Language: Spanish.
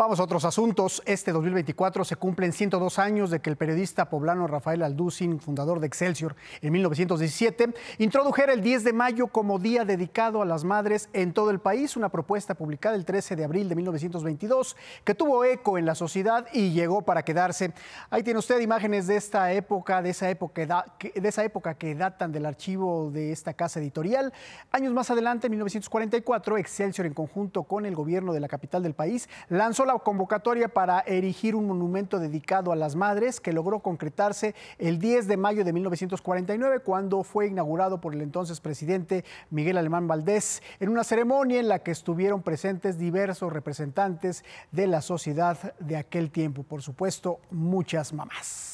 Vamos a otros asuntos. Este 2024 se cumplen 102 años de que el periodista poblano Rafael Alducin, fundador de Excelsior en 1917, introdujera el 10 de mayo como día dedicado a las madres en todo el país, una propuesta publicada el 13 de abril de 1922 que tuvo eco en la sociedad y llegó para quedarse. Ahí tiene usted imágenes de esta época, de esa época, de esa época que datan del archivo de esta casa editorial. Años más adelante, en 1944, Excelsior en conjunto con el gobierno de la capital del país lanzó la convocatoria para erigir un monumento dedicado a las madres que logró concretarse el 10 de mayo de 1949 cuando fue inaugurado por el entonces presidente Miguel Alemán Valdés en una ceremonia en la que estuvieron presentes diversos representantes de la sociedad de aquel tiempo, por supuesto muchas mamás.